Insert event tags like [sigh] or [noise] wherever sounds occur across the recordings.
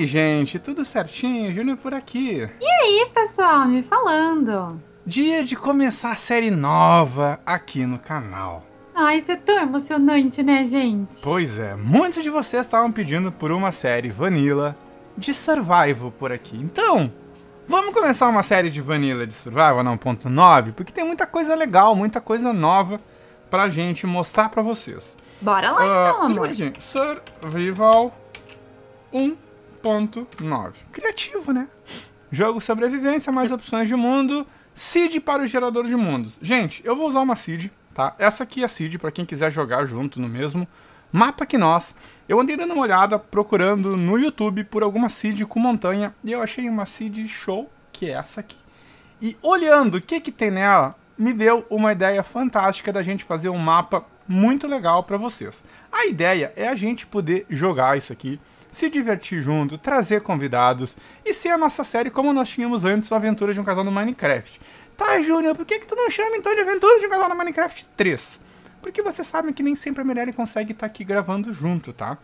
aí, gente? Tudo certinho? Júnior por aqui. E aí, pessoal? Me falando. Dia de começar a série nova aqui no canal. Ai, isso é tão emocionante, né, gente? Pois é, muitos de vocês estavam pedindo por uma série Vanilla de Survival por aqui. Então, vamos começar uma série de Vanilla de Survival não ponto porque tem muita coisa legal, muita coisa nova pra gente mostrar pra vocês. Bora lá uh, então, amor. Survival 1.9. 9.9. Criativo, né? Jogo sobrevivência, mais opções de mundo. Seed para o gerador de mundos. Gente, eu vou usar uma Seed, tá? Essa aqui é a Seed, para quem quiser jogar junto no mesmo mapa que nós. Eu andei dando uma olhada, procurando no YouTube por alguma Seed com montanha, e eu achei uma Seed show, que é essa aqui. E olhando o que, que tem nela, me deu uma ideia fantástica da gente fazer um mapa muito legal para vocês. A ideia é a gente poder jogar isso aqui se divertir junto, trazer convidados e ser a nossa série como nós tínhamos antes, a Aventura de um Casal no Minecraft. Tá, Júnior, por que, que tu não chama então de Aventura de um Casal no Minecraft 3? Porque vocês sabem que nem sempre a Mirelle consegue estar tá aqui gravando junto, tá?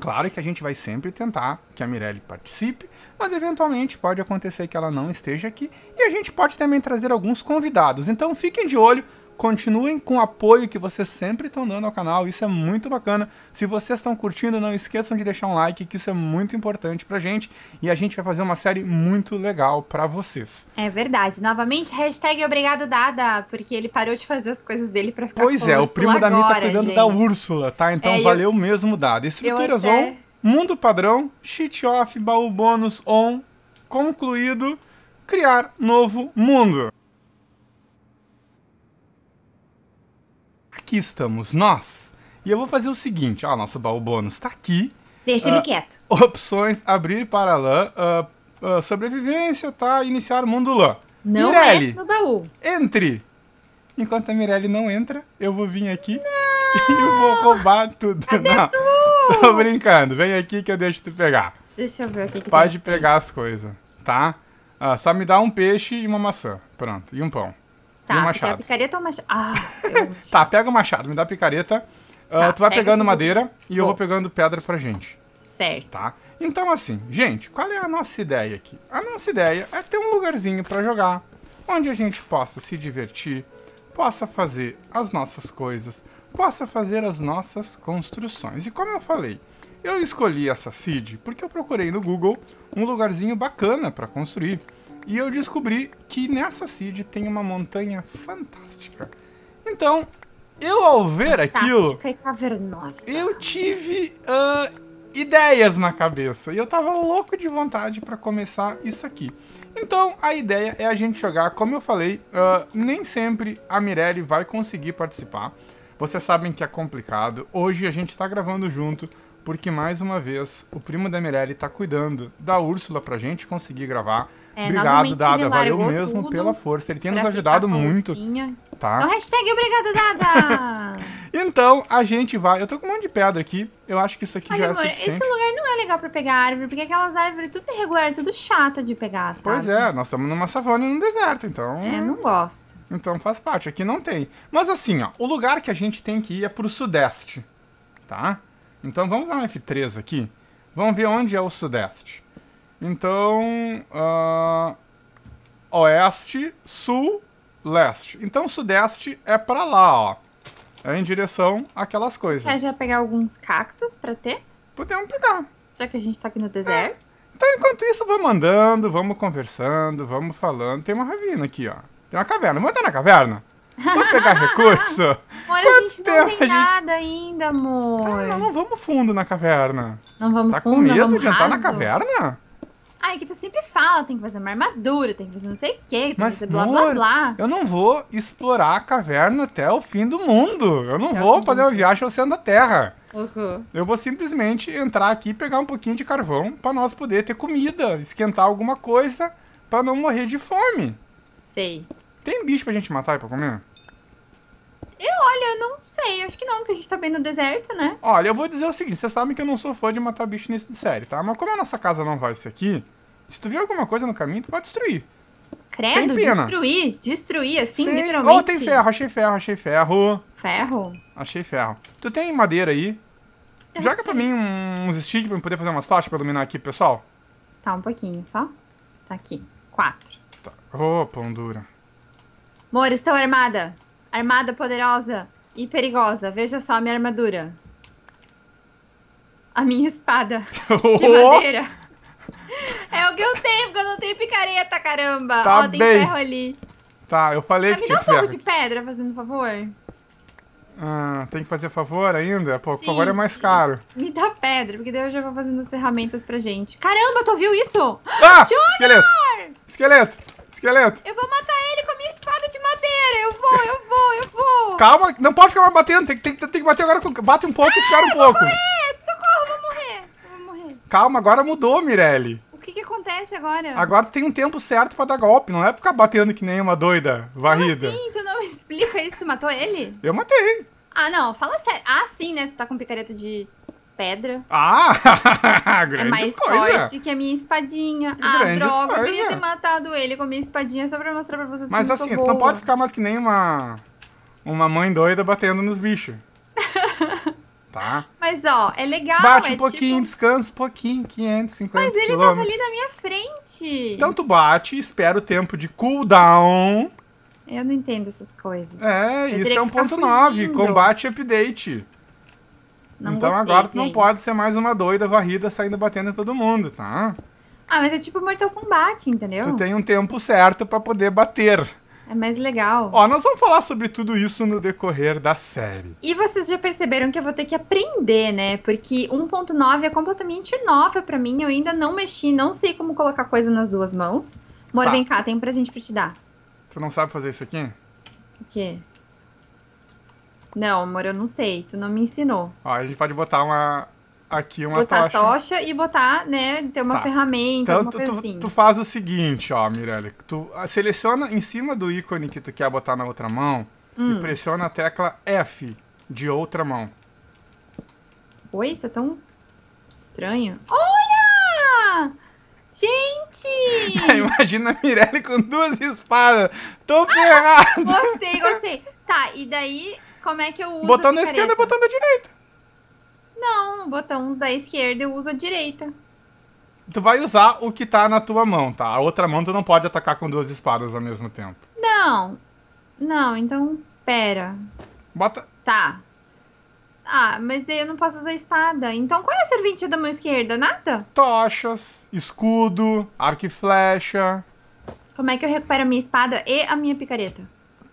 Claro que a gente vai sempre tentar que a Mirelle participe, mas eventualmente pode acontecer que ela não esteja aqui e a gente pode também trazer alguns convidados. Então fiquem de olho, continuem com o apoio que vocês sempre estão dando ao canal, isso é muito bacana. Se vocês estão curtindo, não esqueçam de deixar um like, que isso é muito importante pra gente e a gente vai fazer uma série muito legal pra vocês. É verdade. Novamente, hashtag obrigado Dada, porque ele parou de fazer as coisas dele pra ficar Pois é, o primo agora, da Mi tá cuidando gente. da Úrsula, tá? Então é, valeu eu... mesmo, Dada. Estruturas até... on, mundo padrão, cheat off, baú bônus on, concluído, criar novo mundo. aqui estamos nós. E eu vou fazer o seguinte, ó, nosso baú bônus está aqui. Deixa uh, ele ah, quieto. Opções, abrir para LAN, uh, uh, ah, sobrevivência, tá? Iniciar o mundo lã. Não Mirelli, mexe no baú. Entre! Enquanto a Mirelle não entra, eu vou vir aqui não! [laughs] e vou roubar tudo. Cadê não, tu? [laughs] Tô brincando, vem aqui que eu deixo tu pegar. Deixa eu ver aqui. Que Pode pegar as coisas, tá? Ah, só me dá um peixe e uma maçã. Pronto, e um pão. Tá, e um machado. a picareta ou machado? Ah, [laughs] eu... tá, pega o machado, me dá a picareta. Ah, tá, tu vai pegando madeira outros... e eu vou. vou pegando pedra pra gente. Certo. Tá? Então, assim, gente, qual é a nossa ideia aqui? A nossa ideia é ter um lugarzinho para jogar, onde a gente possa se divertir, possa fazer as nossas coisas, possa fazer as nossas construções. E como eu falei, eu escolhi essa seed porque eu procurei no Google um lugarzinho bacana para construir. E eu descobri que nessa seed tem uma montanha fantástica. Então, eu ao ver fantástica aquilo... e cavernosa. Eu tive uh, ideias na cabeça. E eu tava louco de vontade para começar isso aqui. Então, a ideia é a gente jogar, como eu falei, uh, nem sempre a Mirelle vai conseguir participar. Vocês sabem que é complicado. Hoje a gente tá gravando junto, porque mais uma vez o primo da Mirelle tá cuidando da Úrsula pra gente conseguir gravar. É, obrigado, Dada. Valeu mesmo pela força. Ele tem nos ajudado muito. Tá. Então, hashtag obrigado, Dada! [laughs] então, a gente vai... Eu tô com um monte de pedra aqui. Eu acho que isso aqui já é suficiente. esse lugar não é legal pra pegar árvore, porque aquelas árvores tudo irregular, tudo chata de pegar, sabe? Pois é, nós estamos numa savana e num deserto, então... É, não gosto. Então faz parte, aqui não tem. Mas assim, ó, o lugar que a gente tem que ir é pro sudeste, tá? Então vamos dar um F3 aqui. Vamos ver onde é o sudeste. Então, uh, oeste, sul, leste. Então, sudeste é para lá, ó. É em direção àquelas coisas. Quer é, já pegar alguns cactos para ter? Podemos pegar. Já que a gente tá aqui no é. deserto. É. Então, enquanto isso, vamos andando, vamos conversando, vamos falando. Tem uma ravina aqui, ó. Tem uma caverna. Vamos entrar na caverna? Vamos pegar [laughs] recurso? Amor, Quanto a gente não tem gente... nada ainda, amor. Ah, não, não vamos fundo na caverna. Não vamos tá fundo, Tá com medo de entrar na caverna? Ai, que tu sempre fala, tem que fazer uma armadura, tem que fazer não sei o que, tem Mas, que fazer blá amor, blá blá. Eu não vou explorar a caverna até o fim do mundo. Eu não até vou fazer uma viagem ao centro da Terra. Uhum. Eu vou simplesmente entrar aqui e pegar um pouquinho de carvão para nós poder ter comida, esquentar alguma coisa para não morrer de fome. Sei. Tem bicho pra gente matar e pra comer? Eu, olha, não sei. Acho que não, porque a gente tá bem no deserto, né? Olha, eu vou dizer o seguinte. Vocês sabem que eu não sou fã de matar bicho nisso de série, tá? Mas como a nossa casa não vai ser aqui, se tu viu alguma coisa no caminho, tu pode destruir. Credo, destruir, destruir, assim, Sem... literalmente. Oh, tem ferro, achei ferro, achei ferro. Ferro? Achei ferro. Tu tem madeira aí? Eu Joga pra mim uns sticks pra eu poder fazer umas tochas pra iluminar aqui, pessoal. Tá, um pouquinho só. Tá aqui. Quatro. Tá. Ô, oh, pão dura. Moro, estou armada. Armada poderosa e perigosa. Veja só a minha armadura. A minha espada [laughs] de madeira. É o que eu tenho, porque eu não tenho picareta, caramba. Tá Ó, tem bem. ferro ali. Tá, eu falei tá, que me dá um pouco de pedra, fazendo favor. Ah, tem que fazer favor ainda? Pô, Sim, favor é mais caro. Me dá pedra, porque daí eu já vou fazendo as ferramentas pra gente. Caramba, tu viu isso? Ah! Junior! Esqueleto! Esqueleto! Eu vou matar ele com a minha espada de madeira! Eu vou, eu vou, eu vou! Calma, não pode ficar mais batendo, tem, tem, tem que bater agora com. Bate um pouco e ah, um pouco. Morrer. Calma, agora mudou, Mirelle. O que, que acontece agora? Agora tu tem um tempo certo pra dar golpe, não é ficar batendo que nem uma doida varrida. Como assim? Tu não [laughs] explica isso? Tu matou ele? Eu matei. Ah, não, fala sério. Ah, sim, né? Tu tá com picareta de pedra. Ah! [laughs] É grande é mais coisa. forte que a minha espadinha. ah, droga, coisa. eu queria ter matado ele com a minha espadinha só pra mostrar pra vocês Mas assim, não pode ficar mais que nem uma. Uma mãe doida batendo nos bichos. [laughs] tá? Mas ó, é legal. Bate um é pouquinho, tipo... descansa um pouquinho, 550 Mas ele quilômetros. tava ali na minha frente. Então tu bate espera o tempo de cooldown. Eu não entendo essas coisas. É, eu isso é 1.9, combate update. Não então gostei, agora tu não pode ser mais uma doida varrida saindo batendo em todo mundo, tá? Ah, mas é tipo Mortal Kombat, entendeu? Tu tem um tempo certo para poder bater. É mais legal. Ó, nós vamos falar sobre tudo isso no decorrer da série. E vocês já perceberam que eu vou ter que aprender, né? Porque 1.9 é completamente nova para mim. Eu ainda não mexi, não sei como colocar coisa nas duas mãos. Amor, tá. vem cá, tem um presente pra te dar. Tu não sabe fazer isso aqui? O quê? Não, amor, eu não sei. Tu não me ensinou. Ó, a gente pode botar uma, aqui uma botar tocha. tocha e botar, né, ter uma tá. ferramenta, então, tu, tu, assim. tu, faz o seguinte, ó, Mirelle. Tu seleciona em cima do ícone que tu quer botar na outra mão hum. e pressiona a tecla F de outra mão. Oi, isso é tão estranho. Olha! Gente! [laughs] Imagina a Mirelle com duas espadas. Tô ferrado! Ah, gostei, gostei. Tá, e daí, como é que eu uso Botão na esquerda e botão na direita. Não, o botão da esquerda eu uso a direita. Tu vai usar o que tá na tua mão, tá? A outra mão tu não pode atacar com duas espadas ao mesmo tempo. Não. Não, então, pera. Bota. Tá. Ah, mas daí eu não posso usar espada. Então qual é a serventia da mão esquerda? Nada? Tochas, escudo, arco e flecha. Como é que eu recupero a minha espada e a minha picareta?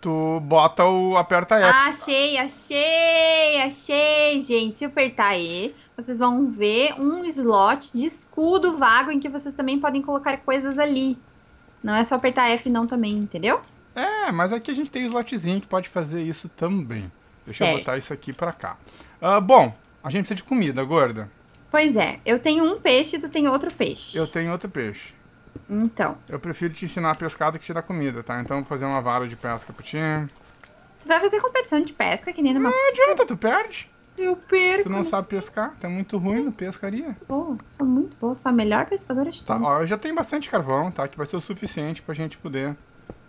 tu bota o. aperta F. Achei, achei, achei, gente. Se apertar E, vocês vão ver um slot de escudo vago em que vocês também podem colocar coisas ali. Não é só apertar F, não, também, entendeu? É, mas aqui a gente tem slotzinho que pode fazer isso também. Deixa certo. eu botar isso aqui pra cá. Uh, bom, a gente precisa de comida, gorda. Pois é, eu tenho um peixe e tu tem outro peixe. Eu tenho outro peixe. Então. Eu prefiro te ensinar a pescar do que te dar comida, tá? Então vou fazer uma vara de pesca pra ti. Tu vai fazer competição de pesca que nem numa. Não é, adianta, tu perde. Eu perco. Tu não sabe pescar, tá muito ruim na pescaria. Boa, sou muito boa, sou a melhor pescadora de tá, todos. ó, eu já tenho bastante carvão, tá? Que vai ser o suficiente pra gente poder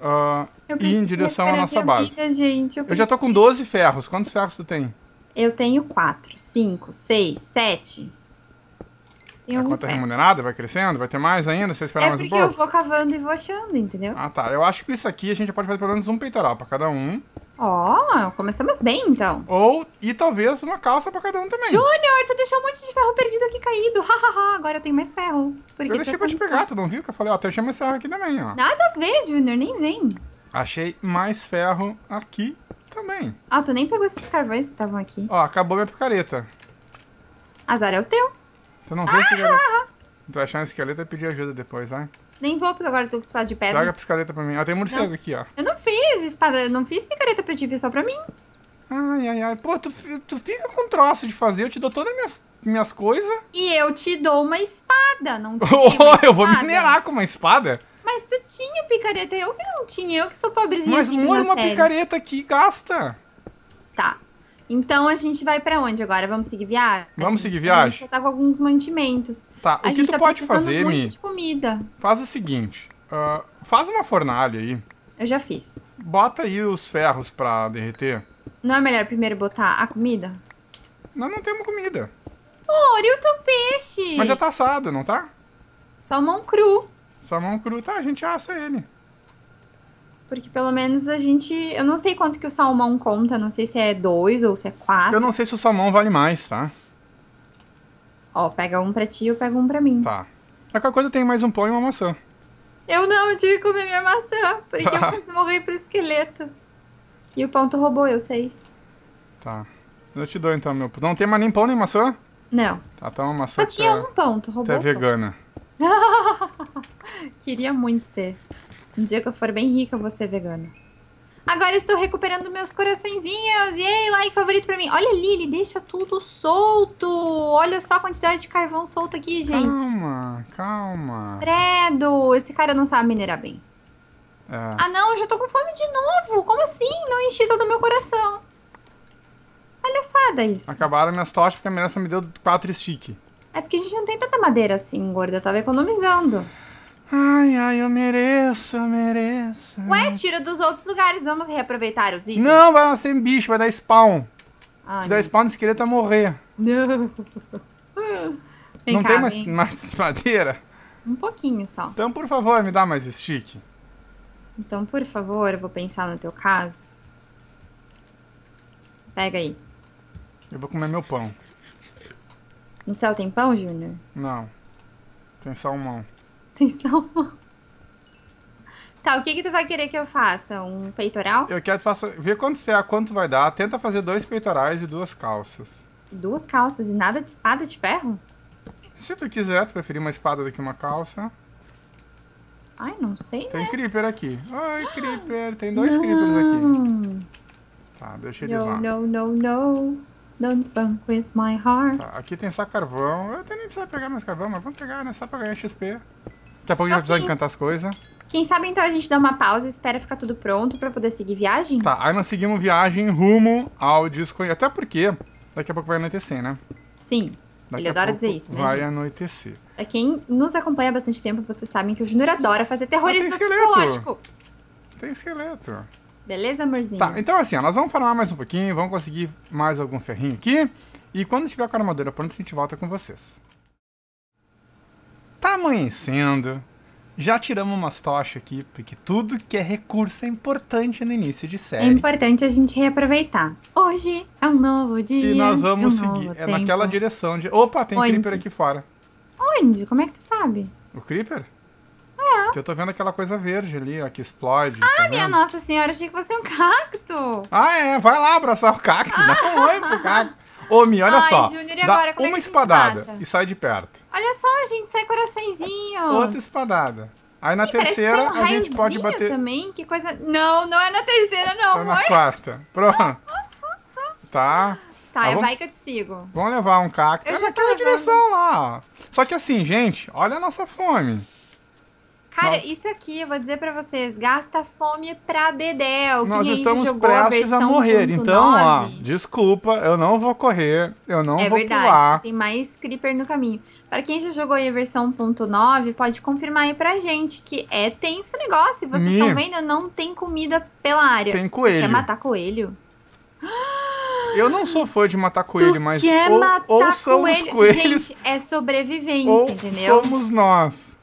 uh, ir em direção à nossa base. Vida, gente, eu, eu, já tô com 12 ferros. Quantos ferros tu tem? Eu tenho 4, 5, 6, 7. Em a alguns... conta remunerada vai crescendo? Vai ter mais ainda? Você esperar é mais um pouco? É porque eu vou cavando e vou achando, entendeu? Ah, tá. Eu acho que isso aqui a gente pode fazer pelo menos um peitoral pra cada um. Ó, oh, começamos bem, então. Ou, e talvez uma calça pra cada um também. Júnior, tu deixou um monte de ferro perdido aqui caído. ha. agora eu tenho mais ferro. Porque eu deixei pra te pegar, tu não viu? Que eu falei, ó, oh, deixei mais ferro aqui também, ó. Nada a ver, Júnior, nem vem. Achei mais ferro aqui também. Ah, tu nem pegou esses carvões que estavam aqui. Ó, acabou minha picareta. Azar é o teu. Tu não vê ah, esqueleto? Ah, [laughs] ah, tu achar um esqueleto e pedir ajuda depois, vai. Nem vou, porque agora eu tô com espada de pedra. Joga a picareta pra mim. Ah, tem morcego não. aqui, ó. Eu não fiz espada, eu não fiz picareta pra ti, só pra mim. Ai, ai, ai. Pô, tu, tu fica com troço de fazer, eu te dou todas as minhas, minhas coisas. E eu te dou uma espada, não [laughs] te oh, Eu vou minerar com uma espada? Mas tu tinha picareta, eu que não tinha, eu que sou pobrezinha. Mas mora uma série. picareta aqui, gasta. Tá, então a gente vai para onde agora? Vamos seguir viagem? Vamos seguir viagem? A gente já tá com alguns mantimentos. Tá, o a que tu tá pode fazer, muito Mi? de comida. Faz o seguinte, uh, faz uma fornalha aí. Eu já fiz. Bota aí os ferros pra derreter. Não é melhor primeiro botar a comida? Nós não temos comida. Ora, e o teu peixe? Mas já tá assado, não tá? Salmão cru. Salmão cru, tá, a gente assa ele. Porque pelo menos a gente. Eu não sei quanto que o salmão conta, não sei se é dois ou se é quatro. Eu não sei se o salmão vale mais, tá? Ó, pega um pra ti, eu pego um pra mim. Tá. Qualquer coisa tem mais um pão e uma maçã. Eu não, eu tive que comer minha maçã, porque eu preciso [laughs] morrer pro esqueleto. E o pão tu roubou, eu sei. Tá. Eu te dou então, meu. Não tem mais nem pão nem maçã? Não. Tá, tá uma maçã. Só tinha é... um pão, tu é roubou. Tu é vegana. [laughs] Queria muito ser. Um dia que eu for bem rica, eu vou ser vegana. Agora estou recuperando meus coraçõezinhos. E aí, like favorito pra mim. Olha ali, ele deixa tudo solto. Olha só a quantidade de carvão solto aqui, gente. Calma, calma. Credo, esse cara não sabe minerar bem. É. Ah não, eu já tô com fome de novo. Como assim? Não enchi todo o meu coração. Palhaçada isso. Acabaram minhas tochas porque a minha só me deu quatro stick. É porque a gente não tem tanta madeira assim, gorda. Eu tava economizando. Ai, ai, eu mereço, eu mereço. Ué, tira dos outros lugares, vamos reaproveitar os itens. Não, vai nascer bicho, vai dar spawn. Ai, Se der spawn no esqueleto, vai morrer. Não. [laughs] Não cá, tem mais, mais, [laughs] madeira? Um pouquinho só. Então, por favor, me dá mais stick. Então, por favor, eu vou pensar no teu caso. Pega aí. Eu vou comer meu pão. No céu tem pão, Júnior? Não. Tem salmão. Atenção. Tá, o que que tu vai querer que eu faça? Um peitoral? Eu quero que tu faça... Vê quanto você é, quanto vai dar. Tenta fazer dois peitorais e duas calças. Duas calças e nada de espada de ferro? Se tu quiser, tu preferir uma espada do que uma calça. Ai, não sei, tem né? Tem creeper aqui. Ai, creeper. Tem dois não. creepers aqui. Tá, deixa eles no, lá. Não, não, não, não. Don't bunk with my heart. Tá, aqui tem só carvão. Eu até nem preciso pegar mais carvão, mas vamos pegar, né? Só pra ganhar XP. Daqui a pouco okay. já precisar encantar as coisas. Quem sabe então a gente dá uma pausa e espera ficar tudo pronto pra poder seguir viagem? Tá, aí nós seguimos viagem rumo ao disco. Até porque daqui a pouco vai anoitecer, né? Sim. Daqui ele adora dizer isso, né, Vai gente? anoitecer. Pra quem nos acompanha há bastante tempo, vocês sabem que o Júnior adora fazer terrorismo ah, tem psicológico. Tem esqueleto. Beleza, amorzinho? Tá, então assim, ó, nós vamos farmar mais um pouquinho, vamos conseguir mais algum ferrinho aqui. E quando tiver com a armadura pronta, a gente volta com vocês. Tá amanhecendo. Já tiramos umas tochas aqui, porque tudo que é recurso é importante no início de é série. É importante a gente reaproveitar. Hoje é um novo dia. E nós vamos um seguir. É tempo. naquela direção de. Opa, tem Onde? creeper aqui fora. Onde? Como é que tu sabe? O creeper? Porque eu tô vendo aquela coisa verde ali, ó, que explode. Ah, tá minha vendo? nossa senhora, achei que fosse um cacto. Ah, é. Vai lá abraçar o cacto. Ah. Dá um oi pro cacto. Ô, Mi, olha Ai, só. Junior, agora, é uma é espadada e sai de perto. Olha só, gente, sai coraçõezinho. Outra espadada. Aí na Ih, terceira um a gente pode bater. também? Que coisa. Não, não é na terceira, não, é amor. na quarta. Pronto. tá. Tá, ah, é vamos... vai que eu te sigo. Vamos levar um cacto. Eu é já naquela direção lá, ó. Só que assim, gente, olha a nossa fome. Cara, Nossa. isso aqui, eu vou dizer para vocês, gasta fome pra Dedéu. Nós estamos prestes a, a morrer, então, 9. ó, desculpa, eu não vou correr, eu não é vou verdade, pular. É verdade, tem mais Creeper no caminho. Para quem já jogou aí a versão 1.9, pode confirmar aí pra gente que é tenso o negócio. Vocês estão vendo, não tem comida pela área. Tem coelho. Você quer matar coelho? Eu não sou fã de matar [gasps] coelho, tu mas quer ou, matar ou são coelho. coelhos... Gente, é sobrevivência, ou entendeu? somos nós.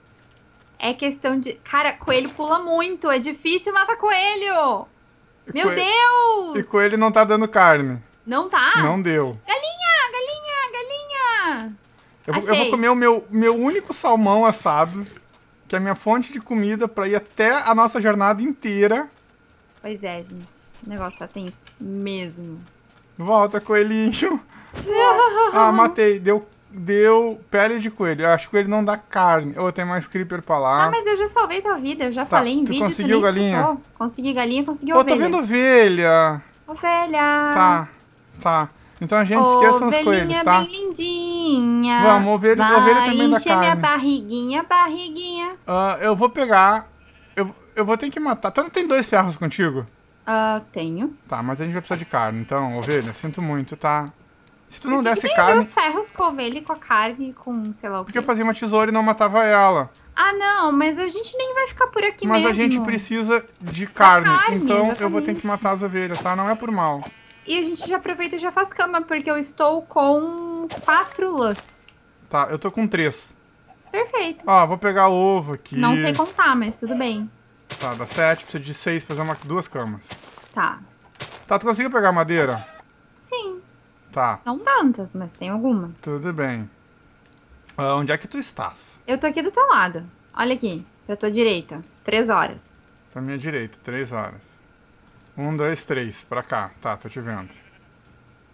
É questão de. Cara, coelho pula muito. É difícil matar coelho. E Meu coelho... Deus! E coelho não tá dando carne. Não tá? Não deu. Galinha, galinha, galinha! Eu, eu vou comer o meu, meu único salmão assado, que é a minha fonte de comida para ir até a nossa jornada inteira. Pois é, gente. O negócio tá tenso mesmo. Volta, coelhinho. [laughs] ah, matei. Deu deu pele de coelho. Eu acho que ele não dá carne. Ou tem mais creeper pra lá. Ah, mas eu já salvei tua vida. Eu já tá, falei em tu vídeo. Conseguiu tu galinha? Escutou. Consegui galinha, consegui ovelha. Eu tô vendo ovelha. Ovelha. Tá, tá. Então, a gente, esquece as coisas, tá? bem lindinha. Vamos, ovelha, Vai ovelha também da carne. Vai minha barriguinha, barriguinha. Uh, eu vou pegar... Eu, eu vou ter que matar... Tu não tem dois ferros contigo? Uh, tenho. Tá, mas a gente vai precisar de carne. Então, ovelha, sinto muito, tá? Se tu não que desse que carne. os ferros com ele ovelha com a carne com, sei lá o Porque eu fazia uma tesoura e não matava ela. Ah, não, mas a gente nem vai ficar por aqui mas mesmo. Mas a gente precisa de carne, carne então exatamente. eu vou ter que matar as ovelhas, tá? Não é por mal. E a gente já aproveita e já faz cama, porque eu estou com quatro lãs. Tá, eu tô com três. Perfeito. Ó, vou pegar o ovo aqui. Não sei contar, mas tudo bem. Tá, dá sete, precisa de seis, fazer uma, duas camas. Tá. Tá, tu conseguiu pegar madeira? Sim. Tá. Não tantas, mas tem algumas. Tudo bem. Ah, onde é que tu estás? Eu tô aqui do teu lado. Olha aqui, pra tua direita. Três horas. Pra minha direita, três horas. Um, dois, três, pra cá. Tá, tô te vendo.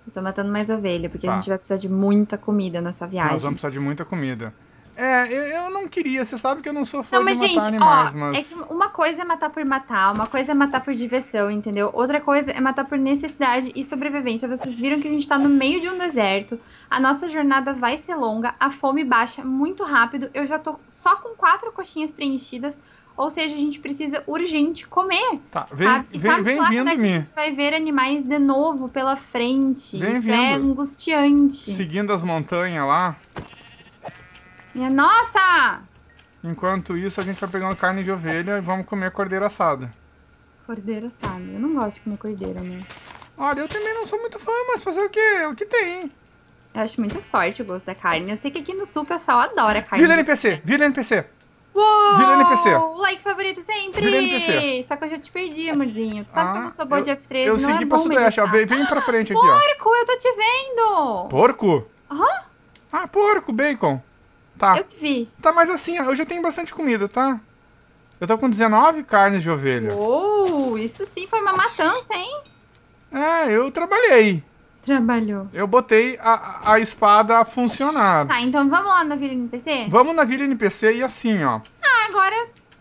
Eu tô matando mais ovelha, porque tá. a gente vai precisar de muita comida nessa viagem. Nós vamos precisar de muita comida. É, eu, eu, não queria, você sabe que eu não sou fã não, mas, de matar gente, animais, ó, mas... É que uma coisa é matar por matar, uma coisa é matar por diversão, entendeu? Outra coisa é matar por necessidade e sobrevivência. Vocês viram que a gente tá no meio de um deserto, a nossa jornada vai ser longa, a fome baixa muito rápido, eu já tô só com quatro coxinhas preenchidas, ou seja, a gente precisa urgente comer. Tá, vem, sabe? E vem, sabe vem vindo né, que a gente vai ver animais de novo pela frente. Vem Isso é vindo. é angustiante. Seguindo as montanhas lá, minha nossa! Enquanto isso, a gente vai pegando carne de ovelha e vamos comer cordeiro assado. Cordeiro assado. Eu não gosto de comer cordeiro, né? Olha, eu também não sou muito fã, mas fazer o que? O que tem? Eu acho muito forte o gosto da carne. Eu sei que aqui no sul o pessoal adora carne. Vila NPC! Vila NPC! Uou! Vila NPC! Like favorito sempre! Vila NPC! Só que eu já te perdi, amorzinho. Tu sabe ah, que eu não sou boa ah, de F3, eu não segui é pra sudeste, ó. Vem, vem pra frente aqui, ó. Porco! Eu tô te vendo! Porco? Hã? Ah, porco, bacon. Tá. Eu que vi. Tá, mas assim, eu já tenho bastante comida, tá? Eu tô com 19 carnes de ovelha. Uou, isso sim foi uma matança, hein? É, eu trabalhei. Trabalhou. Eu botei a, a espada a funcionar. Tá, então vamos lá na Vila NPC? Vamos na Vila NPC e assim, ó. Ah, agora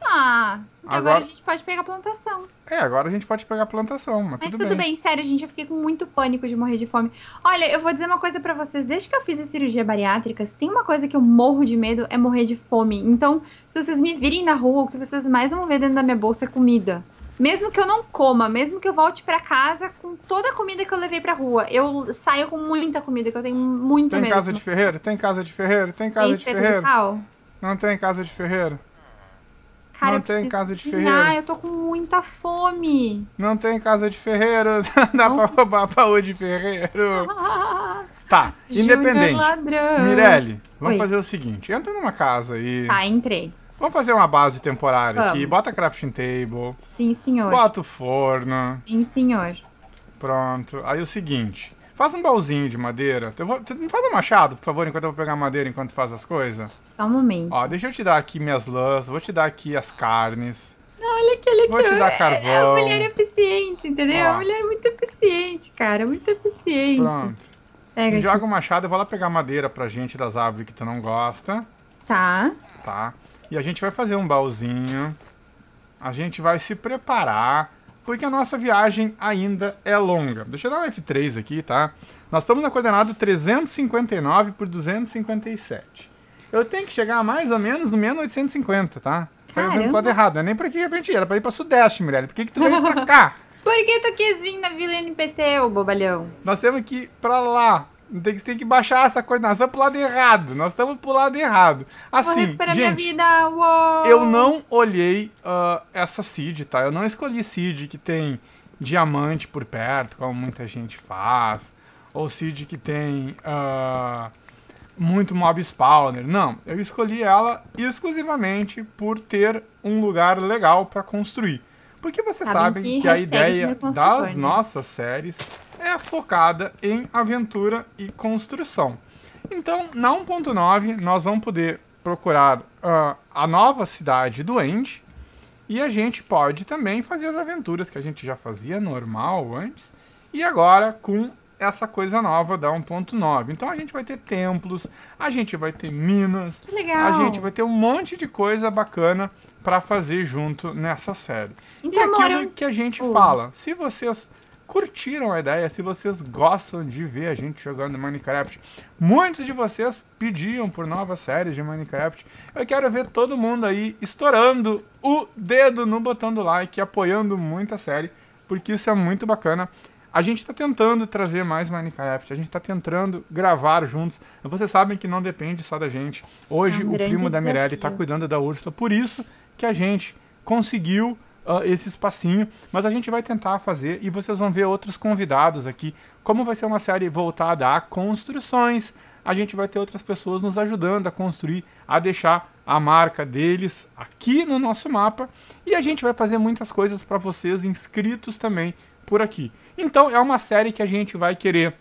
ah, agora... agora... a gente pode pegar plantação. É, agora a gente pode pegar plantação, mas, mas tudo, tudo bem. bem. sério, gente, eu fiquei com muito pânico de morrer de fome. Olha, eu vou dizer uma coisa para vocês, desde que eu fiz a cirurgia bariátrica, se tem uma coisa que eu morro de medo é morrer de fome. Então, se vocês me virem na rua, o que vocês mais vão ver dentro da minha bolsa é comida. Mesmo que eu não coma, mesmo que eu volte para casa com toda a comida que eu levei pra rua, eu saio com muita comida, que eu tenho muito tem medo. Tem casa de ferreiro? Tem casa de ferreiro? Tem casa tem de ferreiro? De pau? Não tem casa de ferreiro? Cara, não tem casa de cozinhar, ferreiro. Ah, eu tô com muita fome. Não tem casa de ferreiro. [laughs] Dá não. pra roubar baú de ferreiro. [laughs] tá, independente. Mirelle, vamos Oi. fazer o seguinte. Entra numa casa aí. Tá, entrei. Vamos fazer uma base temporária vamos. aqui. Bota crafting table. Sim, senhor. Bota o forno. Sim, senhor. Pronto. Aí o seguinte. Faz um baúzinho de madeira. Não me faz um machado, por favor, enquanto eu vou pegar madeira enquanto faz as coisas. Só um momento. Ó, deixa eu te dar aqui minhas lãs, vou te dar aqui as carnes. Não, olha aqui, olha aqui. Vou te dar é, é carvão. A mulher é eficiente, entendeu? É Ó. A mulher é muito eficiente, cara, muito eficiente. Pronto. Pega Joga o um machado, eu vou lá pegar madeira pra gente das árvores que tu não gosta. Tá. Tá. E a gente vai fazer um baúzinho. A gente vai se preparar porque a nossa viagem ainda é longa. Deixa eu dar um F3 aqui, tá? Nós estamos na coordenada 359 por 257. Eu tenho que chegar mais ou menos no menos 850, tá? Tá fazendo lado errado, não é nem pra que repente era, pra ir pra sudeste, Mirelle. Por que, que tu veio pra cá? [laughs] Por que tu quis vir na Vila NPC, ô bobalhão? Nós temos que ir pra lá, tem que, tem que baixar essa coisa. Nós estamos pro lado errado. Nós estamos pro lado errado. Assim, gente, eu não olhei uh, essa seed, tá? Eu não escolhi seed que tem diamante por perto, como muita gente faz. Ou seed que tem uh, muito mob spawner. Não, eu escolhi ela exclusivamente por ter um lugar legal para construir. Porque vocês sabem, sabem que, que a ideia das nossas séries é focada em aventura e construção. Então, na 1.9, nós vamos poder procurar uh, a nova cidade do End e a gente pode também fazer as aventuras que a gente já fazia normal antes e agora com essa coisa nova da 1.9. Então a gente vai ter templos, a gente vai ter minas, a gente vai ter um monte de coisa bacana para fazer junto nessa série. Então, e aquilo eu... que a gente oh. fala, se vocês curtiram a ideia, se vocês gostam de ver a gente jogando Minecraft. Muitos de vocês pediam por novas séries de Minecraft. Eu quero ver todo mundo aí estourando o dedo no botão do like, apoiando muito a série, porque isso é muito bacana. A gente está tentando trazer mais Minecraft, a gente está tentando gravar juntos. Vocês sabem que não depende só da gente. Hoje é um o primo desafio. da Mirelle está cuidando da Úrsula, por isso que a gente conseguiu uh, esse espacinho, mas a gente vai tentar fazer e vocês vão ver outros convidados aqui. Como vai ser uma série voltada a construções, a gente vai ter outras pessoas nos ajudando a construir, a deixar a marca deles aqui no nosso mapa e a gente vai fazer muitas coisas para vocês inscritos também por aqui. Então é uma série que a gente vai querer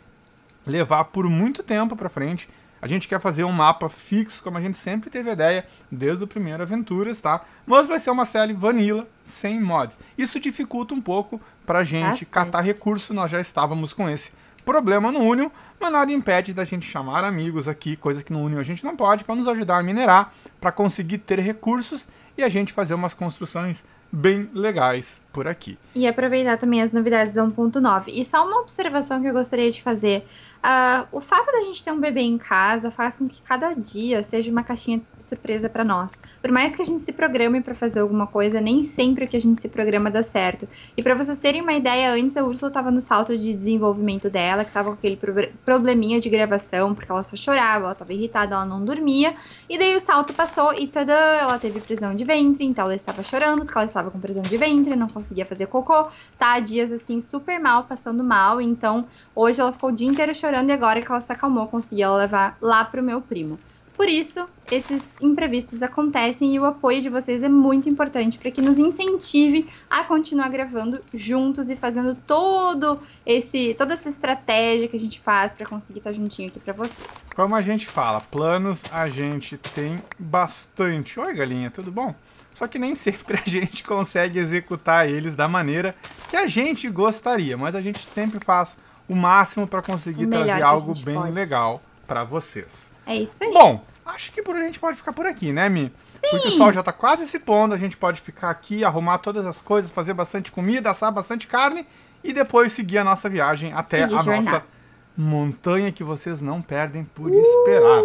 levar por muito tempo para frente. A gente quer fazer um mapa fixo, como a gente sempre teve a ideia desde o primeiro Aventuras, tá? Mas vai ser uma série vanilla, sem mods. Isso dificulta um pouco pra gente Bastante. catar recurso, nós já estávamos com esse problema no Union, mas nada impede da gente chamar amigos aqui, coisas que no Union a gente não pode, para nos ajudar a minerar, para conseguir ter recursos e a gente fazer umas construções bem legais por aqui. E aproveitar também as novidades da 1.9. E só uma observação que eu gostaria de fazer. Uh, o fato da gente ter um bebê em casa faz com que cada dia seja uma caixinha de surpresa para nós. Por mais que a gente se programe para fazer alguma coisa, nem sempre o que a gente se programa dá certo. E para vocês terem uma ideia, antes a Ursula estava no salto de desenvolvimento dela, que tava com aquele probleminha de gravação, porque ela só chorava, ela tava irritada, ela não dormia. E daí o salto passou e tadã, ela teve prisão de ventre, então ela estava chorando porque ela estava com prisão de ventre, não conseguia conseguia fazer cocô, tá? Dias assim, super mal, passando mal. Então, hoje ela ficou o dia inteiro chorando e agora que ela se acalmou, consegui ela levar lá pro meu primo. Por isso, esses imprevistos acontecem e o apoio de vocês é muito importante para que nos incentive a continuar gravando juntos e fazendo todo esse toda essa estratégia que a gente faz para conseguir estar tá juntinho aqui para vocês. Como a gente fala, planos a gente tem bastante. Oi, galinha, tudo bom? Só que nem sempre a [laughs] gente consegue executar eles da maneira que a gente gostaria, mas a gente sempre faz o máximo para conseguir trazer algo bem pode. legal para vocês. É isso aí. Bom, acho que por a gente pode ficar por aqui, né, Mi? Sim. Porque o sol já tá quase se pondo, a gente pode ficar aqui, arrumar todas as coisas, fazer bastante comida, assar bastante carne e depois seguir a nossa viagem até Sim, a jornada. nossa montanha que vocês não perdem por uh, esperar.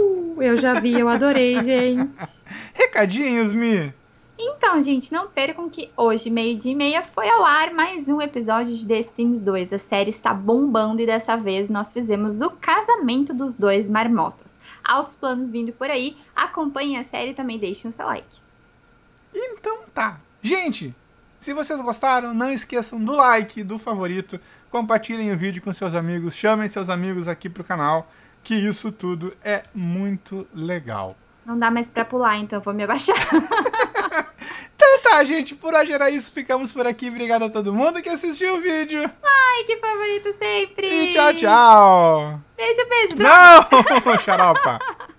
Eu já vi, eu adorei, gente. [laughs] Recadinhos, Mi. Então, gente, não percam que hoje, meio-dia e meia, foi ao ar mais um episódio de The Sims 2. A série está bombando e dessa vez nós fizemos o casamento dos dois marmotas. Altos planos vindo por aí, acompanhem a série e também deixem o seu like. Então tá. Gente, se vocês gostaram, não esqueçam do like, do favorito, compartilhem o vídeo com seus amigos, chamem seus amigos aqui pro canal, que isso tudo é muito legal. Não dá mais pra pular, então vou me abaixar. [laughs] Então tá, gente, por hoje era isso. Ficamos por aqui. Obrigado a todo mundo que assistiu o vídeo. Like, favorito sempre. E tchau, tchau. Beijo, beijo. Droga. Não, [laughs] xaropa. [laughs]